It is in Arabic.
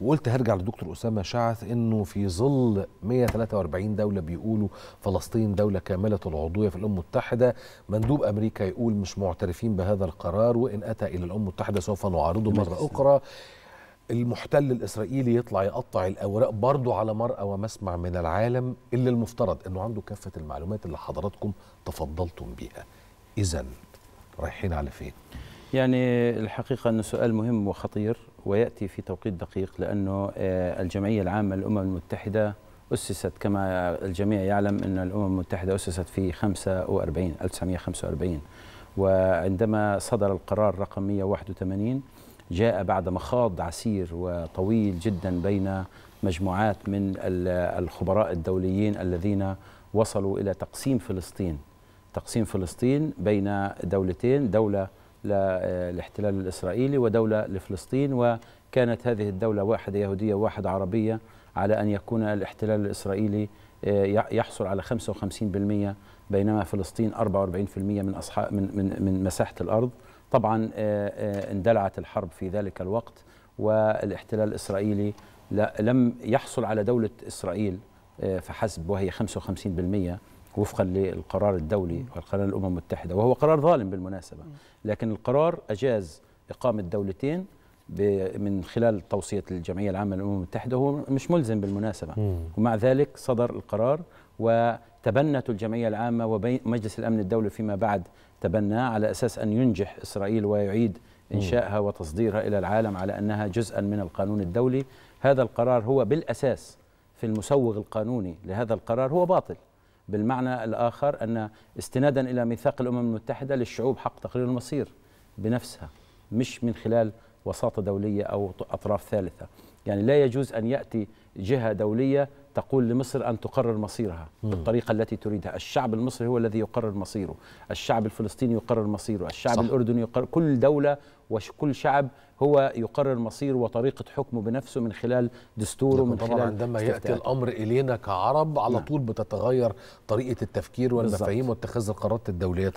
وقلت هرجع لدكتور اسامه شعث انه في ظل 143 دوله بيقولوا فلسطين دوله كامله العضويه في الامم المتحده مندوب امريكا يقول مش معترفين بهذا القرار وان اتى الى الامم المتحده سوف نعارضه مره اخرى المحتل الاسرائيلي يطلع يقطع الاوراق برضه على مرأى ومسمع من العالم اللي المفترض انه عنده كافه المعلومات اللي حضراتكم تفضلتم بيها اذا رايحين على فين يعني الحقيقة أنه سؤال مهم وخطير ويأتي في توقيت دقيق لأنه آه، الجمعية العامة للأمم المتحدة أسست كما الجميع يعلم أن الأمم المتحدة أسست في 45 1945 وعندما صدر القرار رقم 181 جاء بعد مخاض عسير وطويل جدا بين مجموعات من الخبراء الدوليين الذين وصلوا إلى تقسيم فلسطين تقسيم فلسطين بين دولتين دولة للاحتلال آه، الإسرائيلي ودولة لفلسطين وكانت هذه الدولة واحدة يهودية وواحدة عربية على أن يكون الاحتلال الإسرائيلي آه، يحصل على 55% بينما فلسطين 44% من أصحاب من من من مساحة الأرض طبعا آه، اندلعت الحرب في ذلك الوقت والاحتلال الإسرائيلي لم يحصل على دولة إسرائيل فحسب وهي 55% وفقا للقرار الدولي والقرار الأمم المتحدة وهو قرار ظالم بالمناسبة لكن القرار أجاز إقامة دولتين من خلال توصية الجمعية العامة للأمم المتحدة هو مش ملزم بالمناسبة ومع ذلك صدر القرار وتبنت الجمعية العامة ومجلس الأمن الدولي فيما بعد تبناه على أساس أن ينجح إسرائيل ويعيد إنشائها وتصديرها إلى العالم على أنها جزءا من القانون الدولي هذا القرار هو بالأساس في المسوغ القانوني لهذا القرار هو باطل بالمعنى الآخر أن استنادا إلى ميثاق الأمم المتحدة للشعوب حق تقرير المصير بنفسها مش من خلال وساطة دولية أو أطراف ثالثة يعني لا يجوز أن يأتي جهة دولية تقول لمصر أن تقرر مصيرها بالطريقة التي تريدها الشعب المصري هو الذي يقرر مصيره الشعب الفلسطيني يقرر مصيره الشعب صح. الأردني يقرر كل دولة وكل شعب هو يقرر مصيره وطريقة حكمه بنفسه من خلال دستوره من طبعا خلال عندما يأتي الأمر إلينا كعرب على نعم. طول بتتغير طريقة التفكير والمفاهيم واتخاذ القرارات الدولية